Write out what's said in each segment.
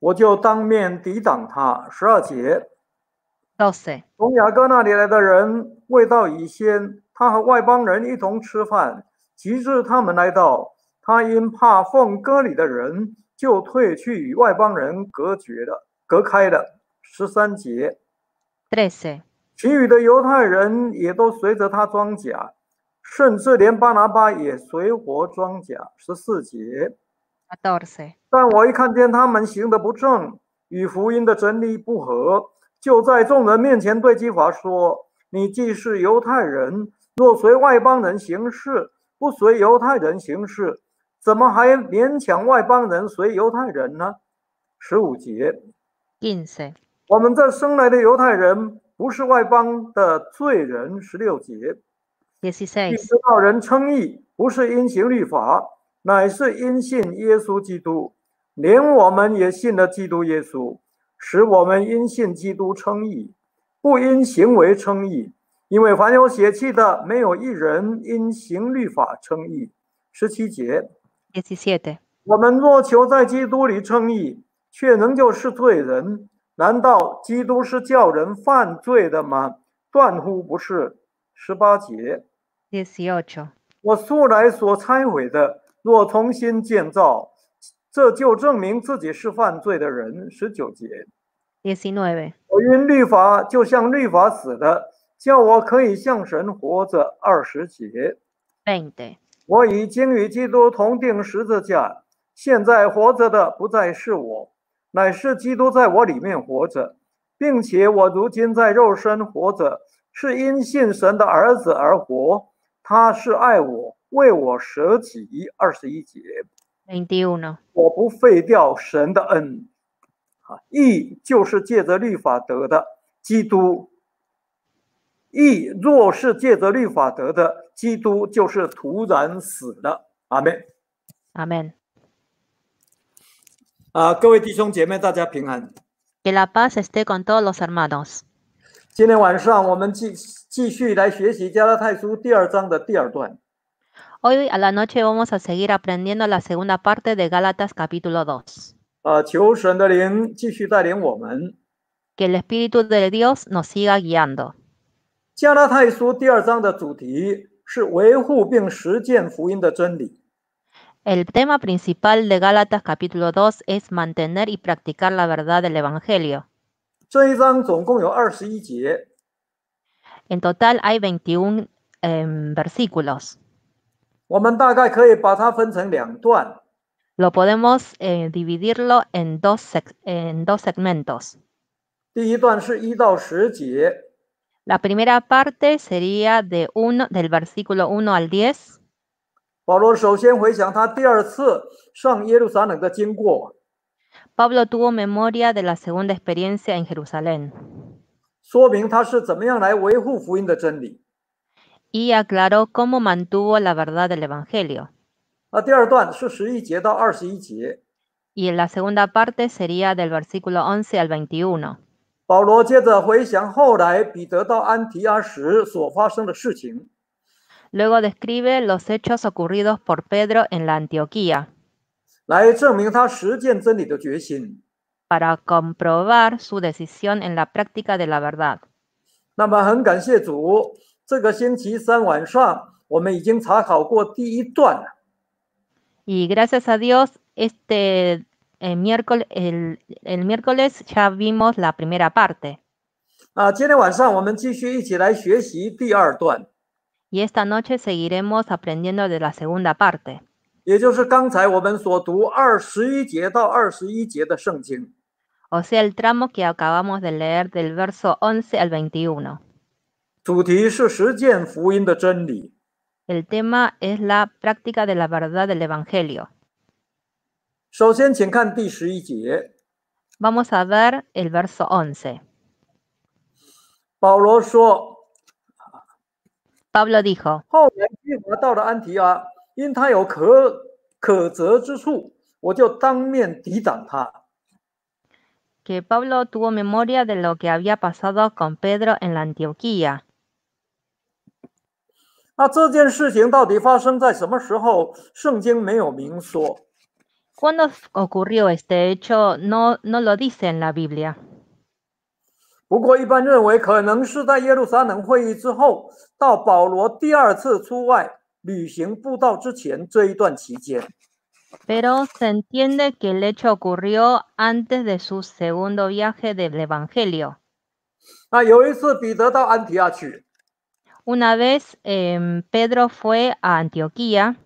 我就当面抵挡他。十二节。到 o 从雅各那里来的人未到已先，他和外邦人一同吃饭。及至他们来到，他因怕奉割礼的人，就退去与外邦人隔绝了，隔开了。十三节。t r 其余的犹太人也都随着他装甲，甚至连巴拿巴也随我装甲。十四节。但我一看见他们行的不正，与福音的真理不合，就在众人面前对基华说：“你既是犹太人，若随外邦人行事，不随犹太人行事，怎么还勉强外邦人随犹太人呢？”十五节。我们这生来的犹太人不是外邦的罪人。十六节。十道人称义不是因行律法。乃是因信耶稣基督，连我们也信了基督耶稣，使我们因信基督称义，不因行为称义。因为凡有血气的，没有一人因行律法称义。十七节。我们若求在基督里称义，却仍旧是罪人。难道基督是叫人犯罪的吗？断乎不是。十八节。我素来所拆毁的。若重新建造，这就证明自己是犯罪的人。十九节。第十九节。我因律法就像律法死的，叫我可以向神活着。二十节。对我已经与基督同定十字架，现在活着的不再是我，乃是基督在我里面活着，并且我如今在肉身活着，是因信神的儿子而活，他是爱我。为我舍己，二十一节。零点五呢？我不废掉神的恩。义就是借着律法得的基督。义若是借着律法得的基督，就是突然死的。阿门。阿门。啊，各位弟兄姐妹，大家平安。Que la paz esté con todos los hermanos。今天晚上我们继继续来学习加拉太书第二章的第二段。Hoy a la noche vamos a seguir aprendiendo la segunda parte de Gálatas capítulo 2. que el Espíritu de Dios nos siga guiando. El tema principal de Gálatas capítulo 2 es mantener y practicar la verdad del Evangelio. En total hay 21 versículos lo podemos eh, dividirlo en dos, en dos segmentos. La primera parte sería de uno, del versículo 1 al 10. Pablo tuvo memoria de la segunda experiencia en Jerusalén, y aclaró cómo mantuvo la verdad del Evangelio. Y en la segunda parte sería del versículo 11 al 21. Luego describe los hechos ocurridos por Pedro en la Antioquía para comprobar su decisión en la práctica de la verdad. Y gracias a Dios, este eh, el miércoles, ya vimos la primera parte. Y esta noche seguiremos aprendiendo de la segunda parte, O sea, el tramo que acabamos de leer del verso 11 al 21. El tema es la práctica de la verdad del Evangelio. Vamos a ver el verso 11. Pablo dijo, que Pablo tuvo memoria de lo que había pasado con Pedro en la Antioquía 那这件事情到底发生在什么时候？圣经没有明说。Cuando ocurrió este hecho no no lo dice en la Biblia。不过一般认为可能是在耶路撒冷会议之后，到保罗第二次出外旅行布道之前这一段期间。Pero se entiende que el hecho ocurrió antes de su segundo viaje de evangelio。那有一次彼得到安提阿去。Una vez em, Pedro fue a Antioquía.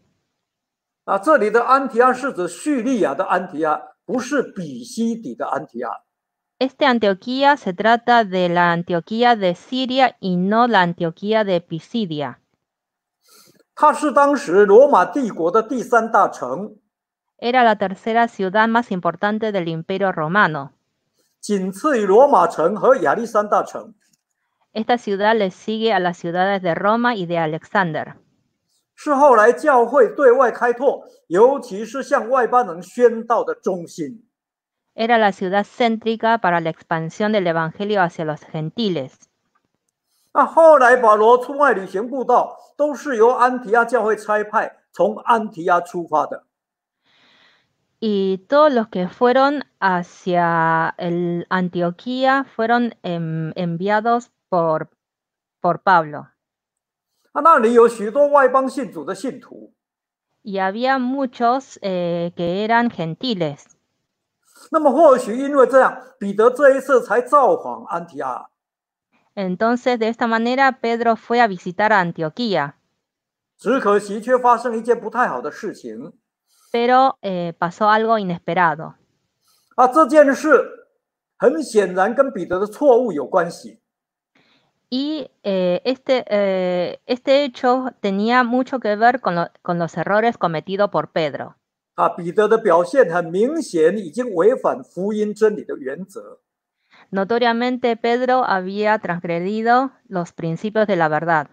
Este Antioquía se trata de la Antioquía de Siria y no la Antioquía de Pisidia. Era la tercera ciudad más importante del Imperio Romano, esta ciudad le sigue a las ciudades de Roma y de Alexander. Era la ciudad céntrica para la expansión del evangelio hacia los gentiles. Y todos los que fueron hacia el Antioquía fueron em, enviados por, por Pablo. Y había muchos eh, que eran gentiles. Entonces, de esta manera, Pedro fue a visitar a Antioquía. Pero eh, pasó algo inesperado. Y eh, este, eh, este hecho tenía mucho que ver con, los errores cometidos por Pedro. Ah, Notoriamente, Pedro había transgredido los principios de la verdad.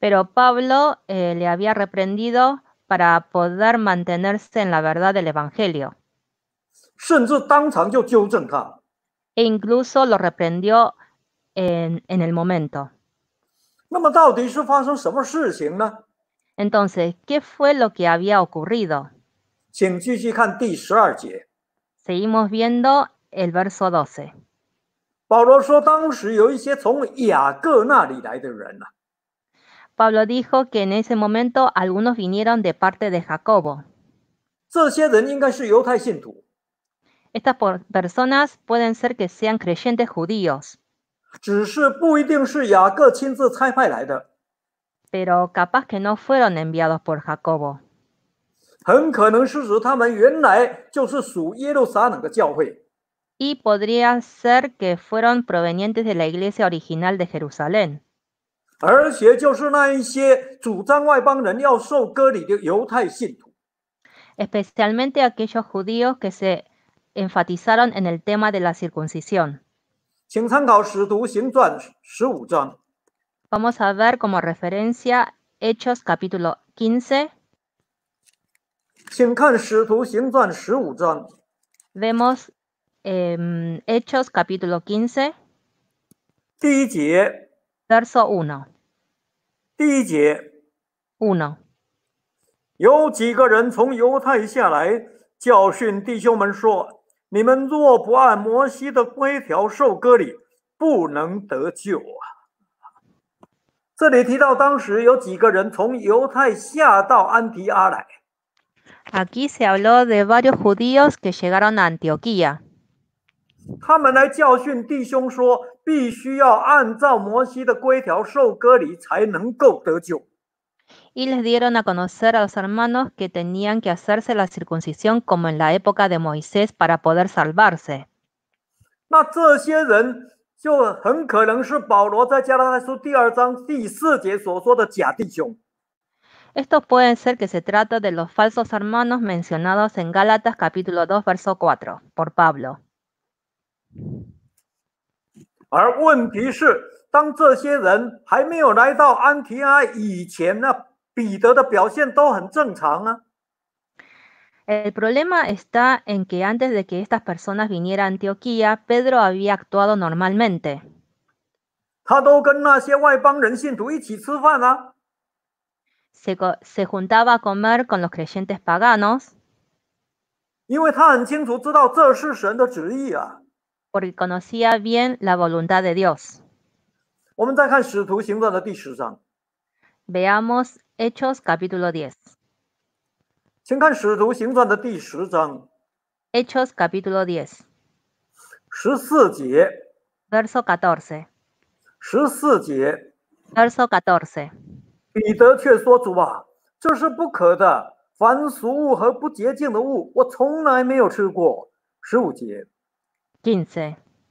Pero Pablo eh, le había reprendido para poder mantenerse en la verdad del Evangelio. E incluso lo reprendió en, el momento. Entonces, ¿qué fue lo que había ocurrido? Seguimos viendo el verso 12. Pablo dijo que en ese momento algunos vinieron de parte de Jacobo. Estas personas pueden ser que sean creyentes judíos. Pero capaz que no fueron enviados por Jacobo. Y podría ser que fueron provenientes de la iglesia original de Jerusalén. Especialmente aquellos judíos que se enfatizaron en el tema de la circuncisión. Vamos a ver como referencia Hechos capítulo 15. Vemos em, Hechos capítulo 15. Verso una. 第一节，una。有几个人从犹太下来，教训弟兄们说：“你们若不按摩西的规条受割礼，不能得救啊！”这里提到，当时有几个人从犹太下到安提阿来。Aquí se habló de varios judíos que llegaron a Antioquía. y les dieron a conocer a los hermanos que tenían que hacerse la circuncisión como en la época de Moisés para poder salvarse. Estos pueden ser que se trata de los falsos hermanos mencionados en Gálatas capítulo 2 verso 4 por Pablo. 而问题是，当这些人还没有来到安提阿以前呢，彼得的表现都很正常啊。El problema está en que antes de que estas personas viniera n Antioquía, a Pedro había actuado normalmente. 他都 Se se juntaba a comer con los creyentes paganos. 因为他很清楚知道这是神的旨意啊。porque conocía bien la voluntad de Dios. Veamos Hechos capítulo 10. Hechos capítulo 10, Verso 14. Verso 14. 彼得却说：“主啊，这是不可的，凡俗物和不洁净的物，我从来没有吃过。”十五节，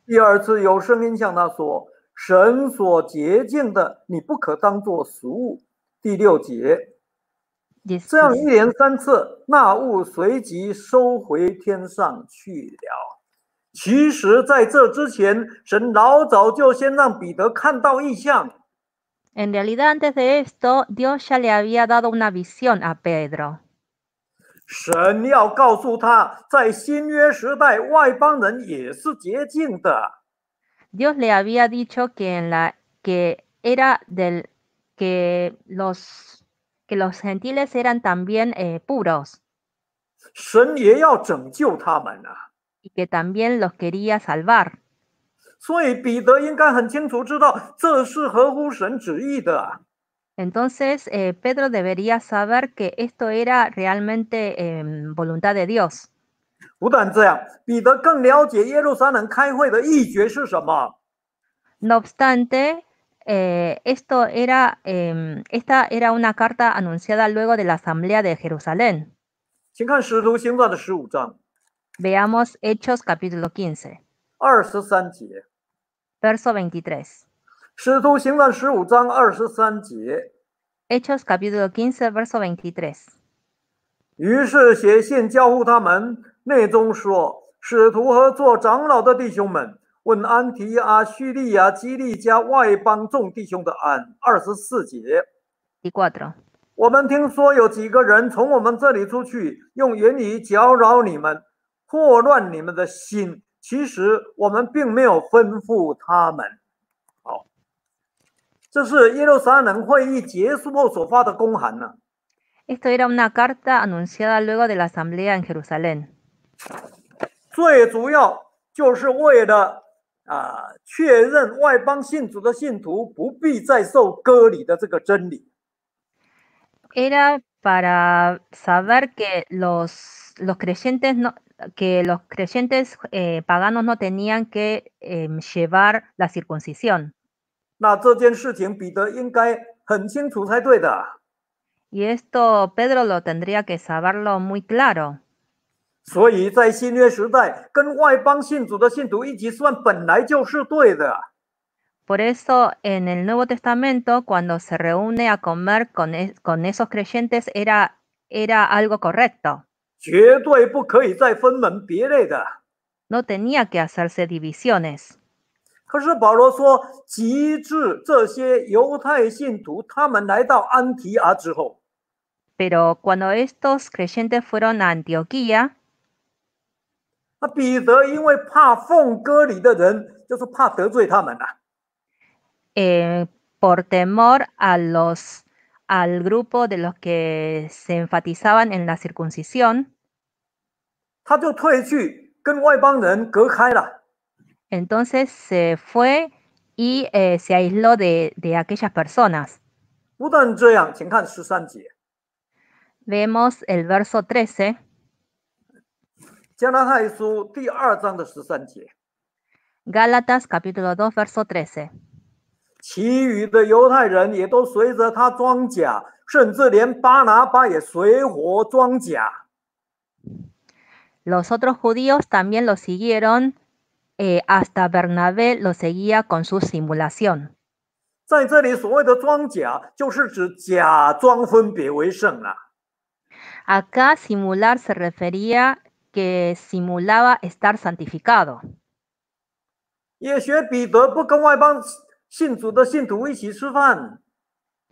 第二次有声音向他说：“神所洁净的，你不可当作食物。”第六节，这样一连三次，那物随即收回天上去了。其实在这之前，神老早就先让彼得看到异象。Dios le había dicho que en la que era del que los que los gentiles eran también eh, puros. Y que también los quería salvar. Entonces, eh, Pedro debería saber que esto era realmente em, voluntad de Dios. No obstante, eh, esto era, em, esta era una carta anunciada luego de la asamblea de Jerusalén. Veamos Hechos capítulo 15, verso 23. 使徒行传十五章二十三节。Hechos capítulo quince verso veintitrés。于是写信交付他们，内中说：使徒和做长老的弟兄们，问安提阿、叙利亚、基利加外邦众弟兄的安。二十四节。w cuatro。我们听说有几个人从我们这里出去，用言语搅扰你们，祸乱你们的心。其实我们并没有吩咐他们。Esto era una carta anunciada luego de la asamblea en Jerusalén. Era para saber que los creyentes eh, paganos no tenían que eh, llevar la circuncisión. Y esto Pedro lo tendría que saberlo muy claro. Por eso en el Nuevo Testamento, cuando se reúne a comer con, e-, esos creyentes, era, era algo correcto. No tenía que hacerse divisiones pero cuando estos creyentes fueron a Antioquía por temor a los al grupo de los que se enfatizaban en la circuncisión，他就退去，跟外邦人隔开了。entonces se fue y eh, se aisló de, de aquellas personas. vemos el verso 13 Gálatas capítulo 2, verso 13. los otros judíos también lo siguieron eh, hasta Bernabé lo seguía con su simulación. Acá simular se refería que simulaba estar santificado.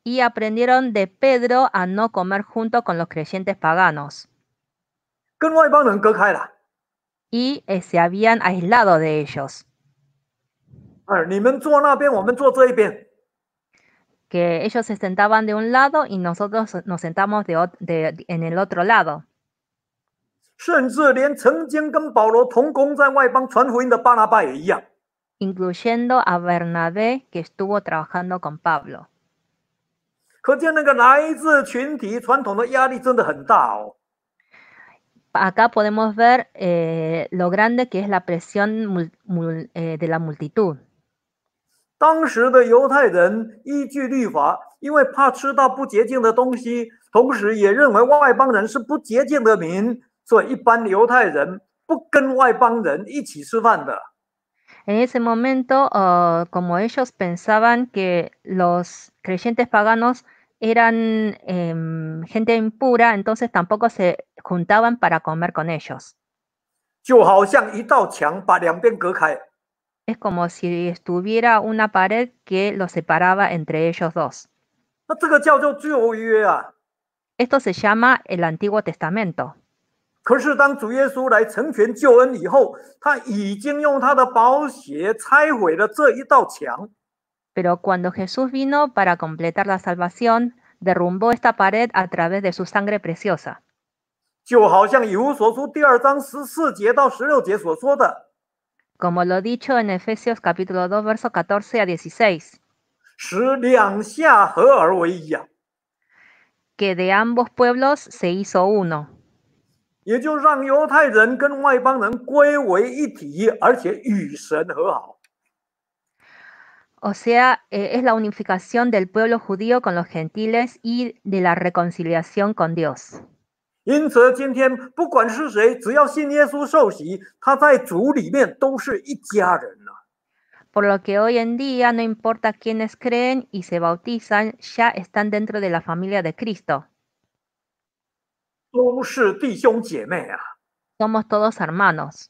Y aprendieron de Pedro a no comer junto con los creyentes paganos y eh, se habían aislado de ellos. Que ellos se sentaban de un lado y nosotros nos sentamos en el otro lado. Incluyendo a Bernabé que estuvo trabajando con Pablo acá podemos ver eh, lo grande que es la presión eh, de la multitud. En ese momento, oh, como ellos pensaban que los creyentes paganos eran em, gente impura, entonces tampoco se juntaban para comer con ellos. Es como si estuviera una pared que los separaba entre ellos dos. Esto se llama el Antiguo Testamento. Pero pero cuando Jesús vino para completar la salvación, derrumbó esta pared a través de su sangre preciosa. Como lo dicho en Efesios capítulo 2, verso 14 a 16, Que de ambos pueblos se hizo uno, o sea, eh, es la unificación del pueblo judío con los gentiles y de la reconciliación con Dios. Por lo que hoy en día no importa quiénes creen y se bautizan, ya están dentro de la familia de Cristo. Somos todos hermanos.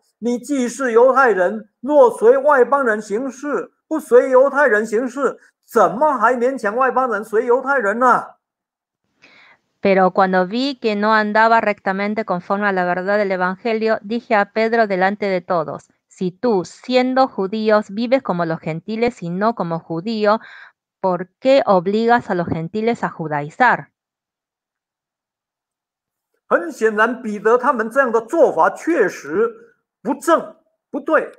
Pero cuando vi que no andaba rectamente conforme a la verdad del Evangelio, dije a Pedro delante de todos, si tú, siendo judíos, vives como los gentiles y no como judío, ¿por qué obligas a los gentiles a judaizar? E.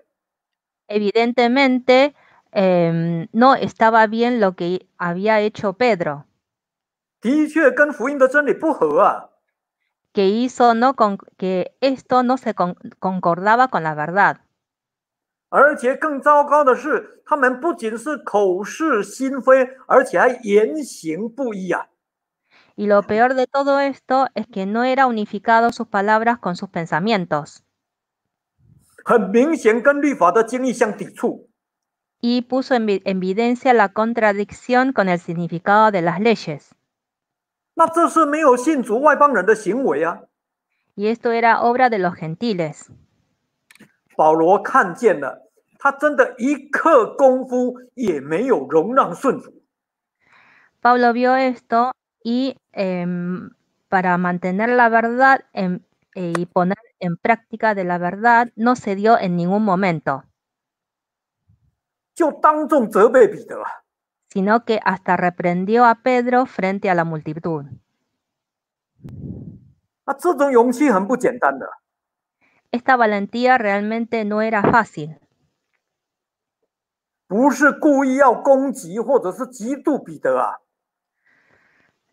Evidentemente em, no estaba bien lo que había hecho Pedro. que hizo con, que esto no se concordaba con la verdad. y lo peor de todo esto es que no era unificado sus palabras con sus pensamientos y puso en evidencia la contradicción con el significado de las leyes. y esto era obra de los gentiles. Pablo vio esto y em, para mantener la verdad em, eh, y poner en práctica de la verdad no se dio en ningún momento, sino que hasta reprendió a Pedro frente a la multitud. ¡Ah, Esta valentía realmente no era fácil. No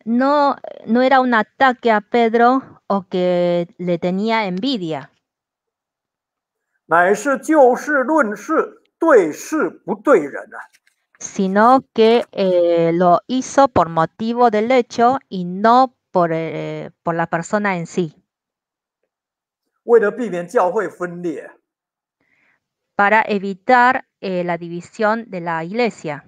no, no era un ataque a Pedro o que le tenía envidia. Sino que eh, lo hizo por motivo del hecho y no por, eh, por la persona en sí. Para evitar eh, la división de la iglesia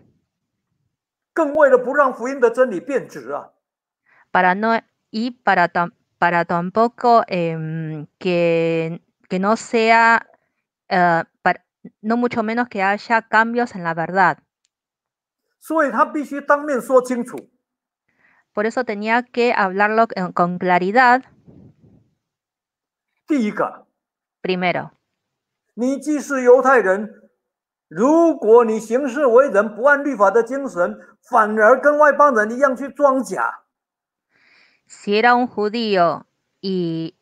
para no, y para, para tampoco em, que, que, no sea, eh, no mucho menos que haya cambios en la verdad. Por eso tenía que hablarlo eh, con claridad. Primero si era un judío y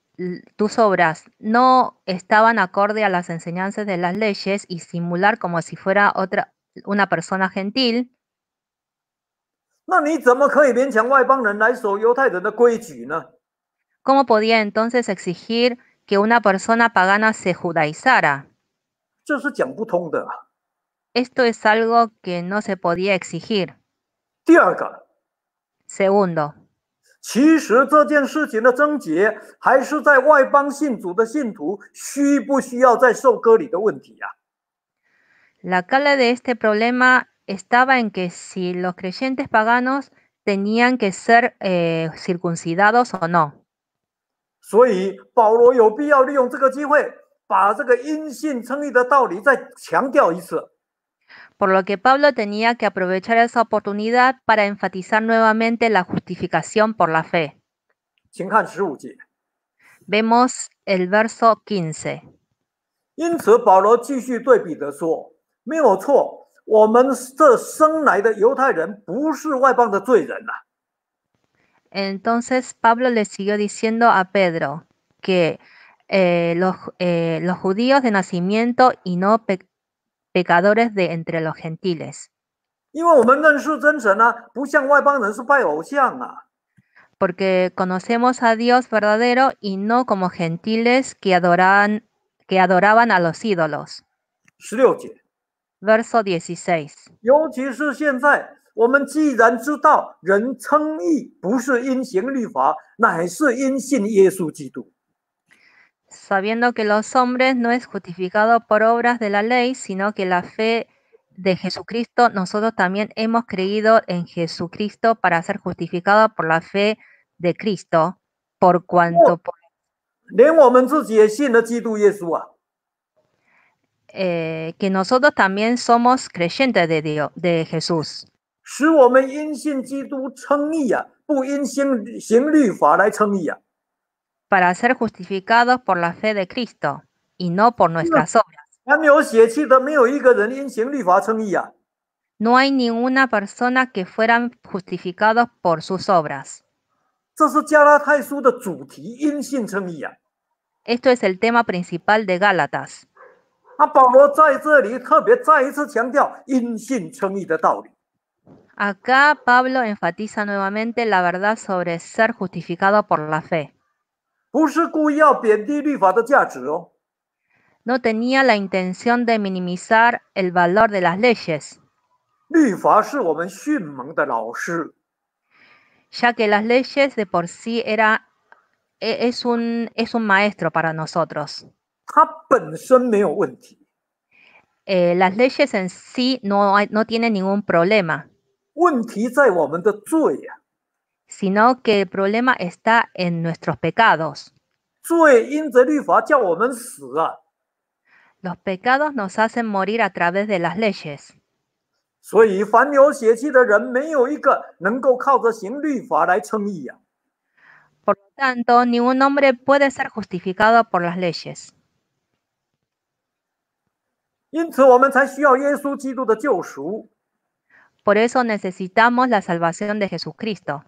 tus obras no estaban acorde a las enseñanzas de las leyes y simular como si fuera otra una persona gentil, ¿Cómo podía entonces exigir que una persona pagana se judaizara? Esto es algo que no se podía exigir. Segundo. 其实这件事情的症结还是在外邦信主的信徒需不需要再受割礼的问题呀。La clave de este problema estaba en que si los creyentes paganos tenían que ser circuncidados o no。所以保罗有必要利用这个机会，把这个因信称义的道理再强调一次。por lo que Pablo tenía que aprovechar esa oportunidad para enfatizar nuevamente la justificación por la fe. Vemos el verso 15. Entonces Pablo le siguió diciendo a Pedro que eh, eh, los, judíos de nacimiento y no pecadores de entre los gentiles. Porque conocemos a Dios verdadero y no como gentiles que, adoran, que adoraban a los ídolos. verso 16. Verso 16. 尤其是现在,我们既然知道人称义不是因行律法，乃是因信耶稣基督。sabiendo que los hombres no es justificado por obras de la ley, sino que la fe de Jesucristo, nosotros también hemos creído en Jesucristo para ser justificados por la fe de Cristo, por cuanto... Oh. Por... que nosotros también somos creyentes de Dios, de Jesús para ser justificados por la fe de Cristo y no por nuestras obras. No hay ninguna persona que fueran justificados por sus obras. Esto es el tema principal de Gálatas. Acá Pablo enfatiza nuevamente la verdad sobre ser justificado por la fe. No tenía la intención de minimizar el valor de las leyes, Ya que las leyes de por sí era e, es un es un maestro para nosotros. las leyes en sí no tienen ningún problema. 问题在我们的罪呀、sino que el problema está en nuestros pecados. Los pecados nos hacen morir a través de las leyes. Por lo tanto, ningún hombre puede ser justificado por las leyes. Por eso necesitamos la salvación de Jesucristo.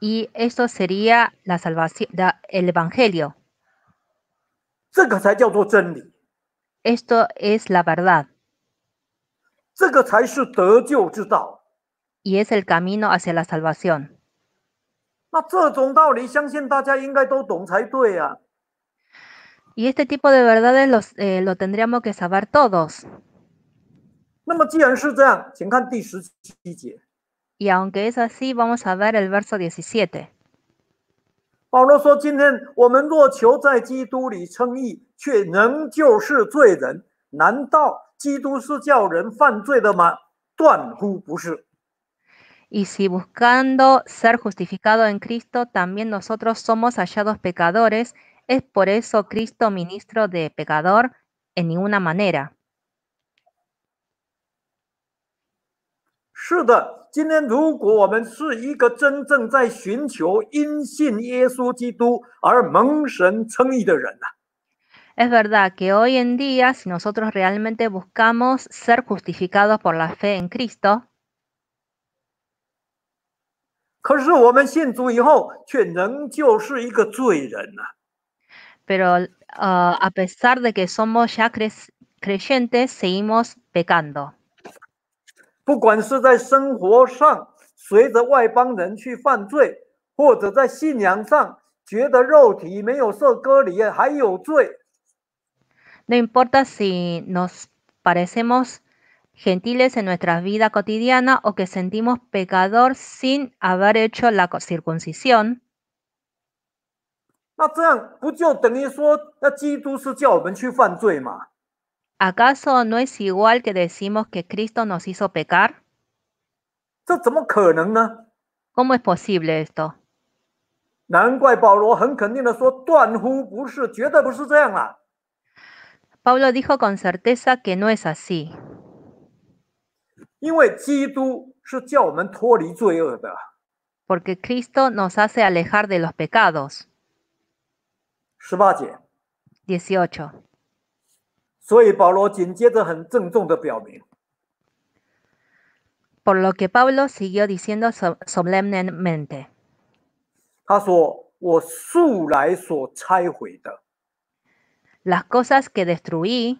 Y esto sería la salvación, el Evangelio. Esto es la verdad. Y es el camino hacia la salvación. Y este tipo de verdades los, eh, lo tendríamos que saber todos. Y aunque es así, vamos a ver el verso 17. y si buscando ser justificado en Cristo, también nosotros somos hallados pecadores, es por eso Cristo ministro de pecador en ninguna manera. Sí. Es verdad que hoy en día, si nosotros realmente buscamos ser justificados por la fe en Cristo, pero uh, a pesar de que somos ya creyentes, seguimos pecando. 不管是在生活上，随着外邦人去犯罪，或者在信仰上觉得肉体没有受割礼还有罪。No importa si nos parecemos gentiles en n u e s t r a v i d a c o t i d i a n a o que sentimos pecador sin haber hecho la circuncisión。那这样不就等于说，那基督是叫我们去犯罪吗？¿Acaso no es igual que decimos que Cristo nos hizo pecar? ¿Cómo es posible esto? Pablo dijo con certeza que no es así. Porque Cristo nos hace alejar de los pecados. 18. Por lo que Pablo siguió diciendo solemnemente, las cosas que destruí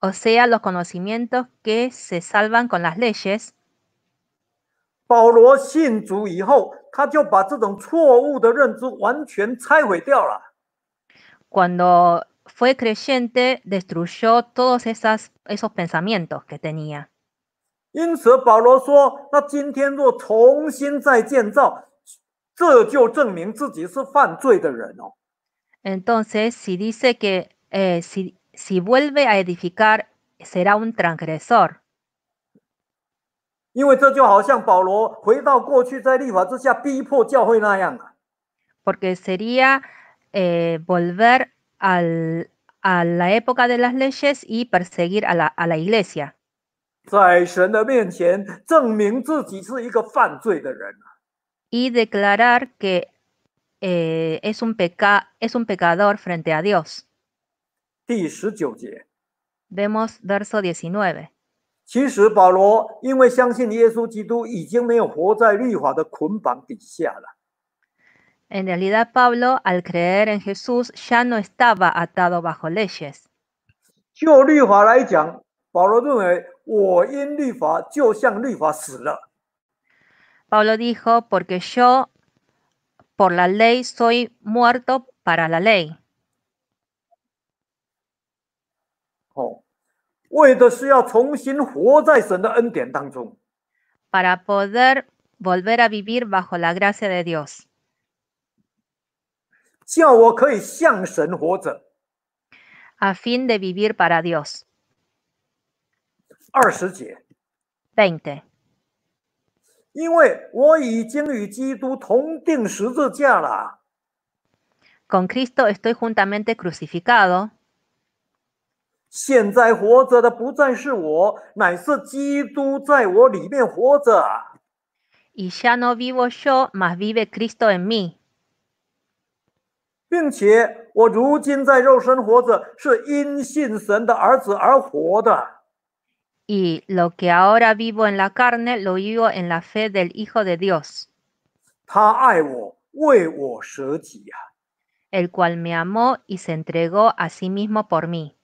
o sea, los conocimientos que se salvan con las leyes, cuando fue creyente, destruyó todos esas, esos pensamientos que tenía. Entonces, si dice que eh, si vuelve a edificar, será un transgresor. Porque sería eh, volver al, a la época de las leyes y perseguir a la, iglesia. Y declarar que eh, es, un es un pecador frente a Dios. Vemos verso 19. En realidad, Pablo, al creer en Jesús, ya no estaba atado bajo leyes. Pablo dijo, porque yo por la ley soy muerto para la ley. Oh para poder volver a vivir bajo la gracia de Dios. a fin de vivir para Dios. 20 con Cristo estoy juntamente crucificado. Y ya no vivo yo, mas vive Cristo en mí. Y lo que ahora vivo en la carne, lo vivo en la fe del Hijo de Dios, el cual me amó y se entregó a sí mismo por mí。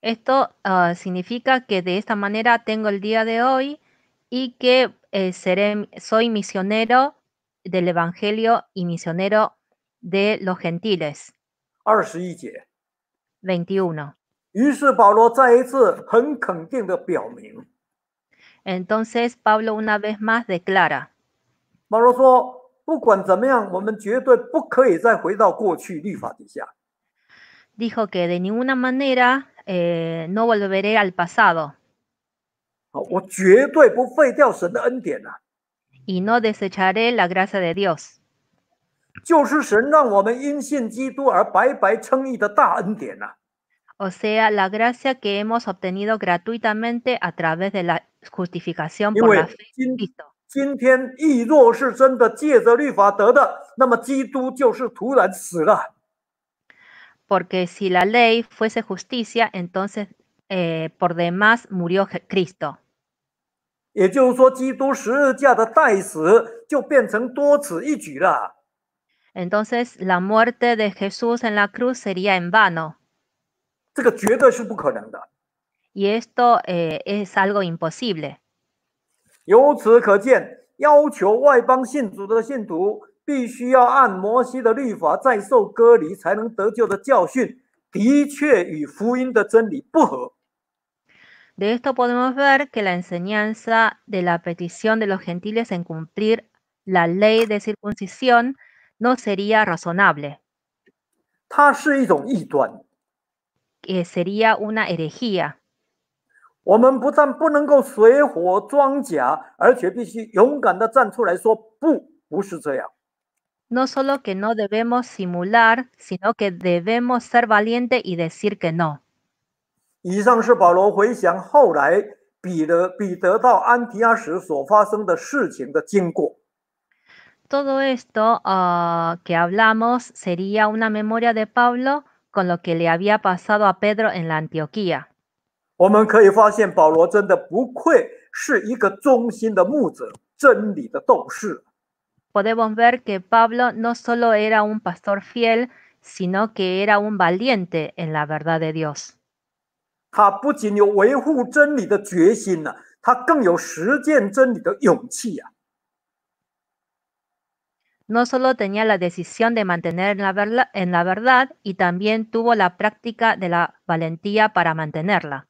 esto uh, significa que de esta manera tengo el día de hoy y que eh, seré, soy misionero del Evangelio y misionero de los gentiles. 21 Entonces Pablo una vez más declara. Dijo que de ninguna manera eh, no volveré al pasado Y no desecharé la gracia de Dios. O sea, la gracia que hemos obtenido gratuitamente a través de la justificación por la fe en Cristo. Porque si la ley fuese justicia, entonces eh, por demás murió Cristo. Entonces, la muerte de Jesús en la cruz sería en vano. Y esto eh, es algo imposible. De esto podemos ver que la enseñanza de la petición de los gentiles en cumplir la ley de circuncisión no sería razonable. que sería una herejía. No solo que no debemos simular, sino que debemos ser valiente y decir que no. Todo esto ah, que hablamos sería una memoria de Pablo con lo que le había pasado a Pedro en la Antioquía. Podemos ver que Pablo no solo era un pastor fiel, sino que era un valiente en la verdad de Dios. No solo tenía la decisión de mantener en la verdad, y también tuvo la práctica de la valentía para mantenerla.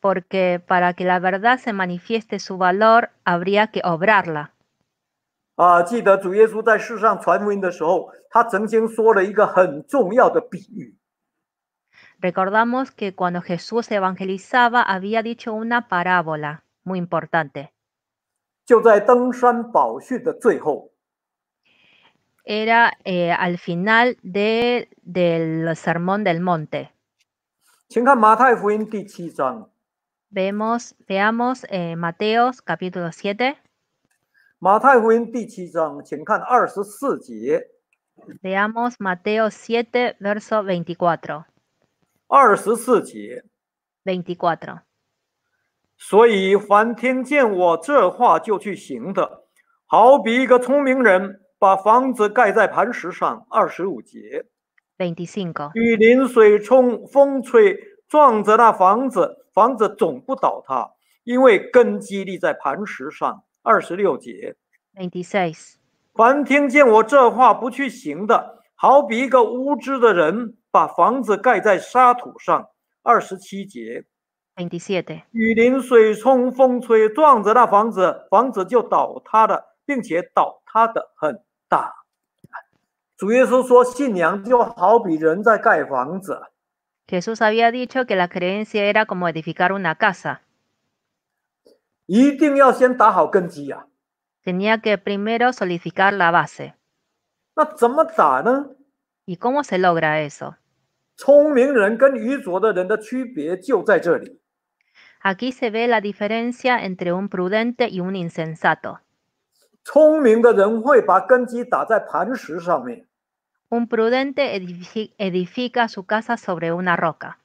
Porque para que la verdad se manifieste su valor, habría que obrarla. Recordamos que cuando Jesús evangelizaba había dicho una parábola muy importante era eh, al final de, del Sermón del Monte. Vemos, veamos eh, Mateos capítulo 7. Veamos Mateo 7, verso 24. 24. 所以，凡听见我这话就去行的，好比一个聪明人。把房子盖在磐石上，二十五节。Twenty-five。雨淋水冲，风吹撞着那房子，房子总不倒塌，因为根基立在磐石上。二十六节。Twenty-six。凡听见我这话不去行的，好比一个无知的人把房子盖在沙土上。二十七节。n y s e 雨淋水冲，风吹撞着那房子，房子就倒塌了，并且倒塌的很。Jesús había dicho que la creencia era como edificar una casa. Tenía que primero solidificar la base. ¿Y cómo se logra eso? Aquí se ve la diferencia entre un prudente y un insensato. Un prudente edifica su casa sobre una roca.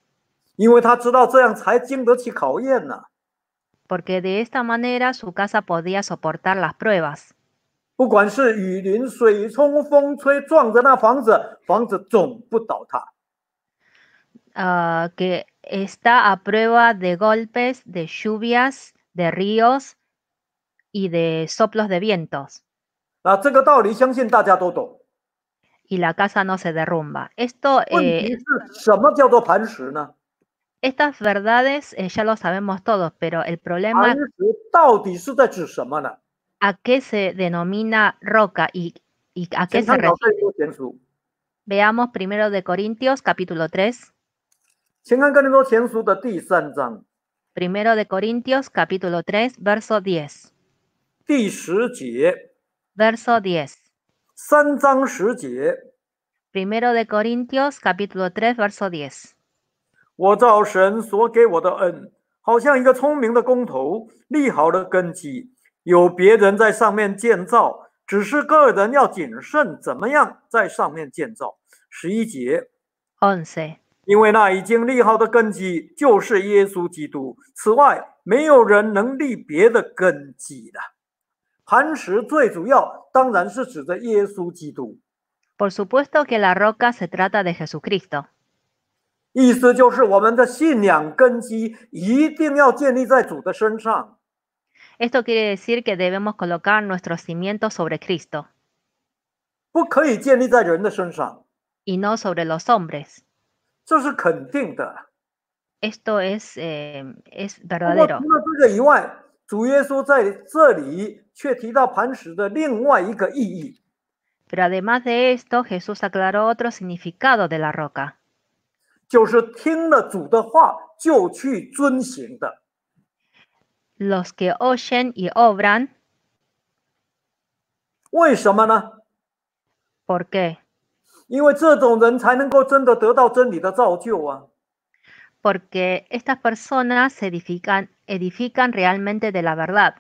Porque de esta manera su casa podía soportar las pruebas. que está a prueba de golpes, de lluvias, de ríos, y de soplos de vientos. Y la casa no se derrumba. Esto, eh, estas verdades eh, ya lo sabemos todos, pero el problema a qué se denomina roca y, y a qué se refiere. Veamos primero de Corintios capítulo 3. Primero de Corintios capítulo 3, verso 10. 第十节，Verso diez，三章十节，Primero de Corintios capítulo tres verso diez。我造神所给我的恩，好像一个聪明的工头立好的根基，有别人在上面建造，只是个人要谨慎，怎么样在上面建造。十一节，恩赐，因为那已经立好的根基就是耶稣基督，此外没有人能立别的根基的。Por supuesto que la roca se trata de Jesucristo. Esto quiere decir que debemos colocar nuestros cimientos sobre Cristo Y no sobre los hombres. Esto eh, es, verdadero. Pero además de esto, Jesús aclaró otro significado de la roca. Los que oyen y obran. ¿Por qué? Porque estas personas se edifican, edifican realmente de la verdad.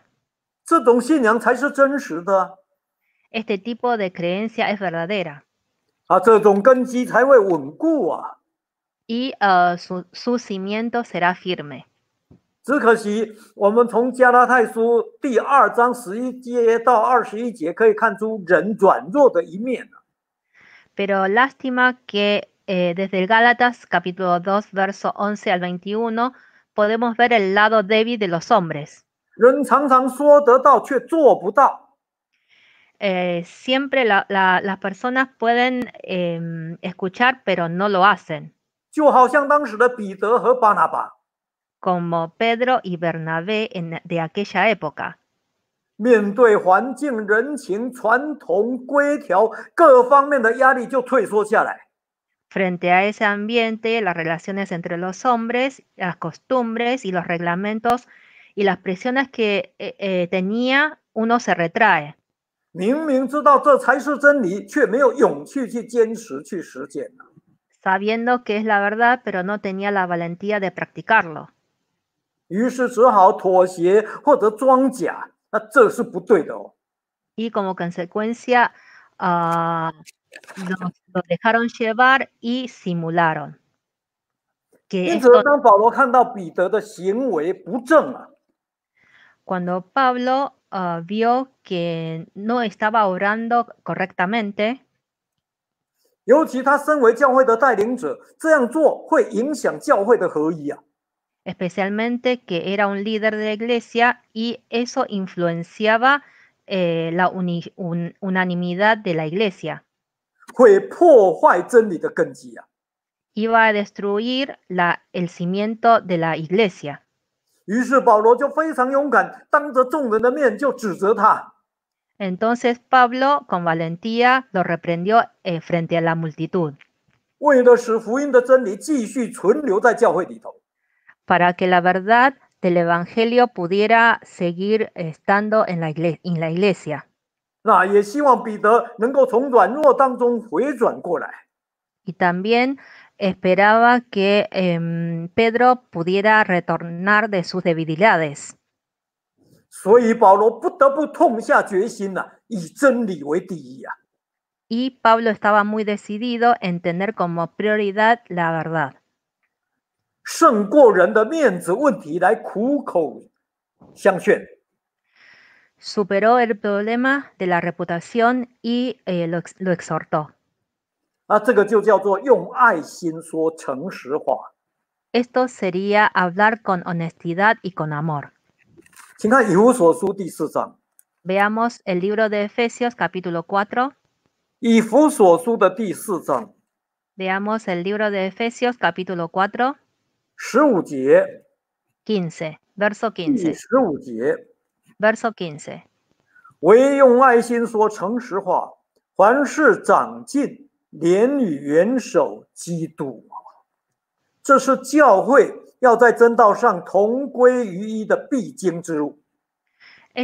Este tipo de creencia es verdadera y uh, su, cimiento será firme. Pero lástima que eh, desde el Gálatas capítulo 2, verso 11 al 21, podemos ver el lado débil de los hombres siempre la, las personas pueden em, escuchar pero no lo hacen. Como Pedro y Bernabé en- de aquella época. Frente a ese ambiente, las relaciones entre los hombres, las costumbres y los reglamentos y las presiones que eh, eh, tenía, uno se retrae. Sabiendo que es la verdad, pero no tenía la valentía de practicarlo. Y como consecuencia, nos ah, lo, dejaron llevar y simularon. Que cuando Pablo ah, vio que no estaba orando correctamente, especialmente que era un líder de la iglesia y eso influenciaba eh, la unanimidad de la iglesia. iba a destruir la, el cimiento de la iglesia. Entonces Pablo con valentía lo reprendió eh, frente a la multitud para que la verdad del Evangelio pudiera seguir estando en la, iglesia la iglesia. Y también esperaba que em, Pedro pudiera retornar de sus debilidades. Y Pablo estaba muy decidido en tener como prioridad la verdad. Superó el problema de la reputación y eh, lo exhortó esto sería hablar con honestidad y con amor. veamos el libro de Efesios capítulo 4. 章 Veamos el libro de Efesios capítulo 4, 15 verso 15. Verso 15. Esto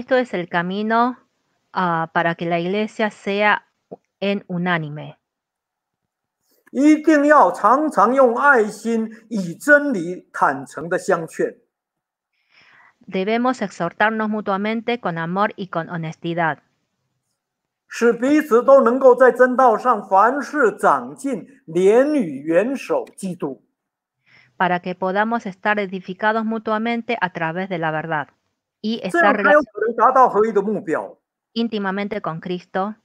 es el camino ah, para que la iglesia sea en unánime. Debemos exhortarnos mutuamente con amor y con honestidad para que podamos estar edificados mutuamente a través de la verdad y estar íntimamente con Cristo,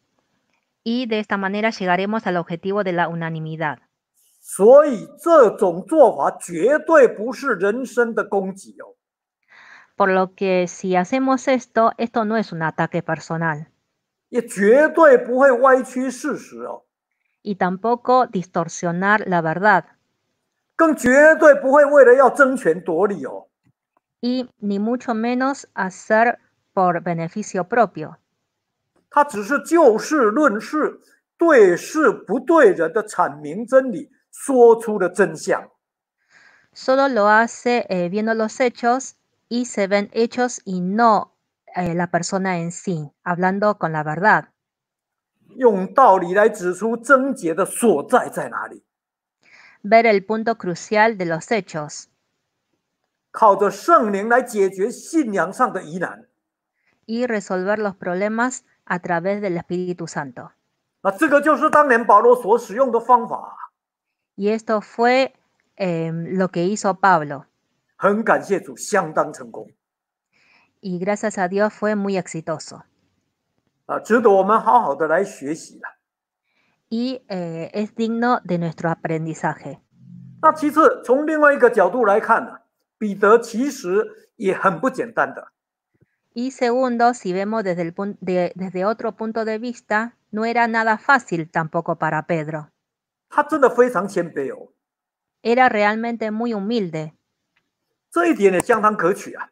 y de esta manera llegaremos al objetivo de la unanimidad. por lo que si hacemos esto, esto no es un ataque personal. Y tampoco distorsionar la verdad. Y ni mucho menos hacer por beneficio propio. Solo lo hace eh, viendo los hechos y se ven hechos y no eh, la persona en sí, hablando con la verdad. Ver el punto crucial de los hechos. Y resolver los problemas a través del Espíritu Santo. Y esto fue eh, lo que hizo Pablo y gracias a Dios fue muy exitoso. Y eh, es digno de nuestro aprendizaje. Y segundo, si vemos desde, el desde otro punto de vista, no era nada fácil tampoco para Pedro. Era realmente muy humilde. 这一点也相当可取啊。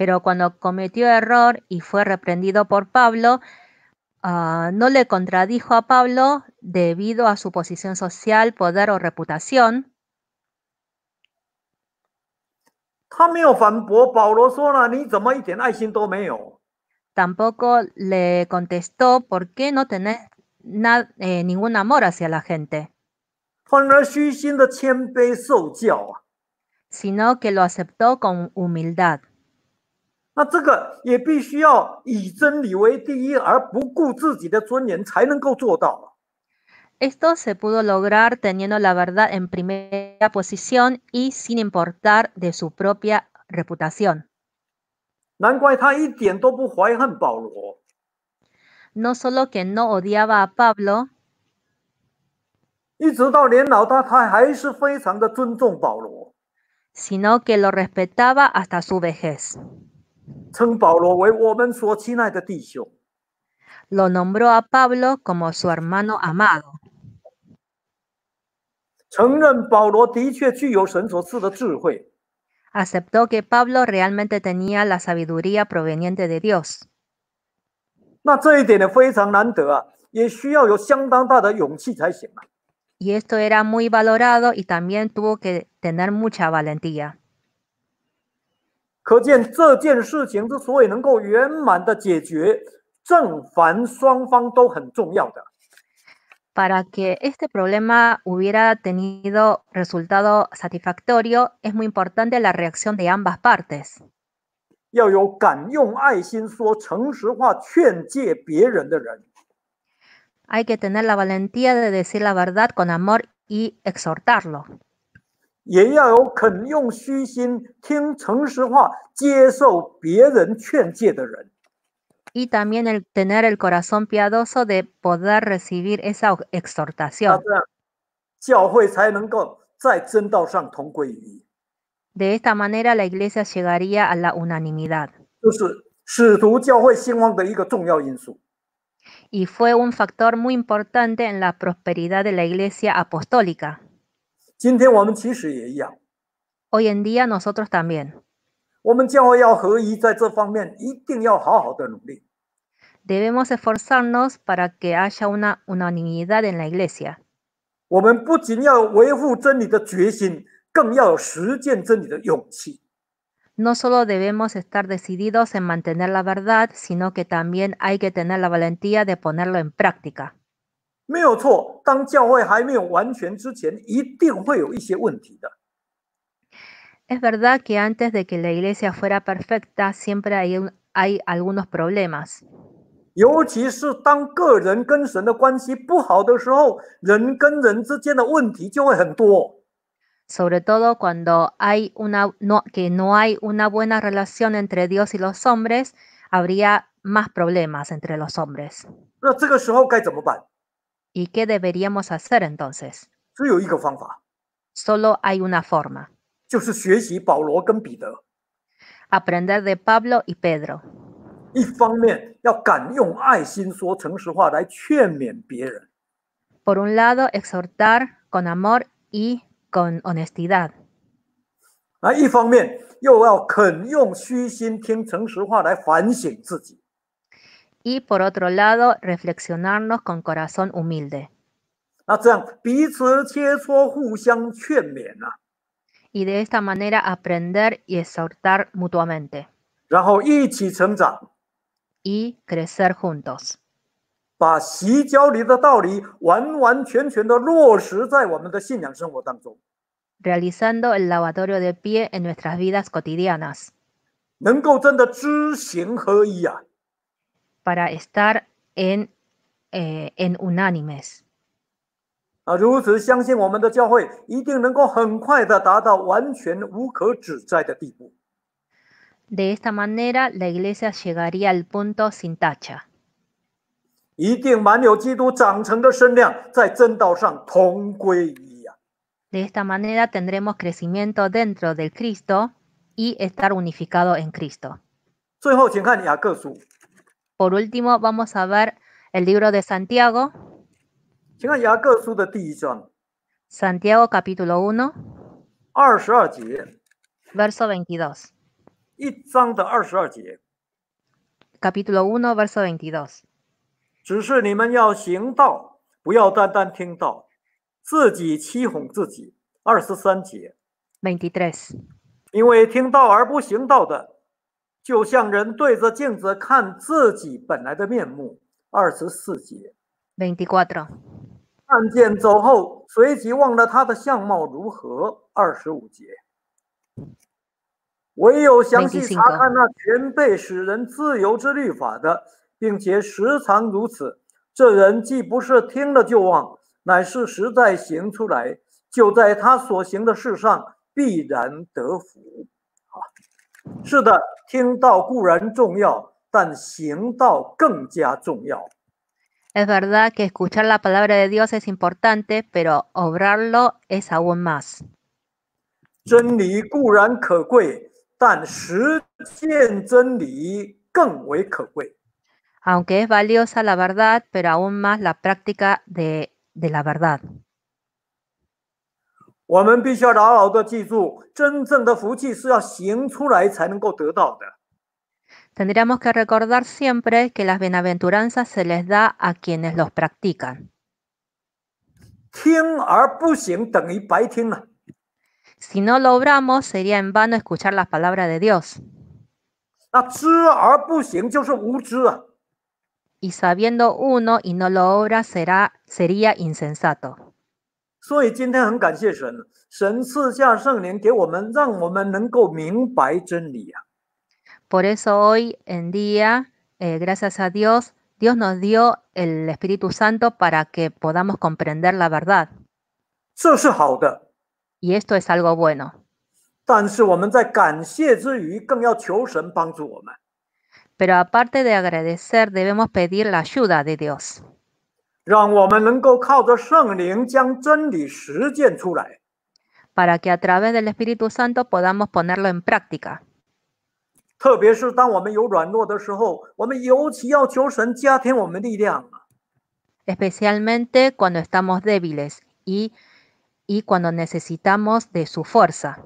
pero cuando cometió error y fue reprendido por Pablo, ah, no le contradijo a Pablo debido a su posición social, poder o reputación. Tampoco le contestó por qué no tener eh, ningún amor hacia la gente, sino que lo aceptó con humildad. Esto se pudo lograr teniendo la verdad en primera posición y sin importar de su propia reputación. No solo que no odiaba a Pablo, sino que lo respetaba hasta su vejez. Lo nombró a Pablo como su hermano amado. Aceptó que Pablo realmente tenía la sabiduría proveniente de Dios. Y esto era muy valorado y también tuvo que tener mucha valentía. Para que este problema hubiera tenido resultado satisfactorio, es muy importante la reacción de ambas partes. Hay que tener la valentía de decir la verdad con amor y exhortarlo y también el tener el corazón piadoso de poder recibir esa exhortación. de esta manera la iglesia llegaría a la unanimidad. y fue un factor muy importante en la prosperidad de la iglesia apostólica. Hoy en día nosotros también Debemos esforzarnos para que haya una unanimidad en la iglesia. No solo debemos estar decididos en mantener la verdad, sino que también hay que tener la valentía de ponerlo en práctica. Es verdad que antes de que la iglesia fuera perfecta, siempre hay, hay algunos problemas. Sobre todo cuando hay una no, que no hay una buena relación entre Dios y los hombres, habría más problemas entre los hombres. ¿Y qué deberíamos hacer entonces? Solo hay una forma. Aprender de Pablo y Pedro. Por un lado, exhortar con amor y con honestidad. 啊，一方面又要肯用虚心听诚实话来反省自己。y por otro lado, reflexionarnos con corazón humilde. Y de esta manera aprender y exhortar mutuamente. Y crecer juntos. Realizando el lavatorio de pie en nuestras vidas cotidianas. Para estar en, eh, en unánimes. De esta manera, la iglesia llegaría al punto sin tacha. De esta manera tendremos crecimiento dentro del Cristo y estar unificado en Cristo. Por último vamos a ver el libro de Santiago. Santiago capítulo 1, verso 22. 22 Capítulo 1, verso 22. que ustedes deben hacer. la se hace. 23. Porque no solo escuchar, como un hombre que se mira 23. Porque espejo y se y se 就像人对着镜子看自己本来的面目。二十四节。看见走后，随即忘了他的相貌如何。二十五节。唯有详细查看那全被使人自由之律法的，并且时常如此。这人既不是听了就忘，乃是实在行出来，就在他所行的事上必然得福。Es verdad que escuchar la palabra de Dios es importante, pero obrarlo es aún más. Aunque es valiosa la verdad, pero aún más la práctica de la verdad tendríamos que recordar siempre que las bienaventuranzas se les da a quienes los practican. si no lo obramos, sería en vano escuchar las palabras de Dios. y sabiendo uno y no lo obra será sería insensato. Por eso hoy en día, eh, gracias a Dios, Dios nos dio el Espíritu Santo para que podamos comprender la verdad. Y esto es algo bueno. Pero aparte de agradecer, debemos pedir la ayuda de Dios para que a través del Espíritu Santo podamos ponerlo en práctica. especialmente cuando estamos débiles y y cuando necesitamos de su fuerza.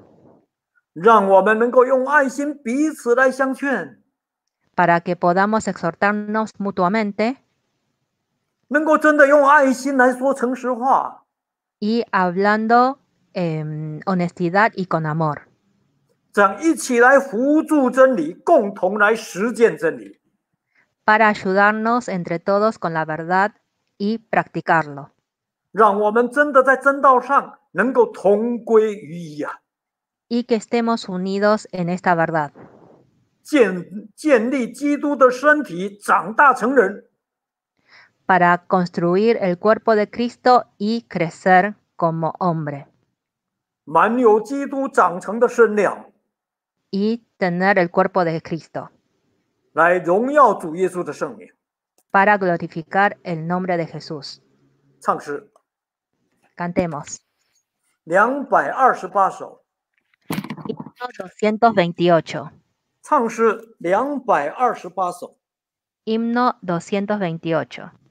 para que podamos exhortarnos mutuamente y hablando en honestidad y con amor. para ayudarnos entre todos con la verdad y practicarlo. y que estemos unidos en esta verdad para construir el cuerpo de Cristo y crecer como hombre. Y tener el cuerpo de Cristo. Para glorificar el nombre de Jesús. Cantemos. 228. 228. Himno 228.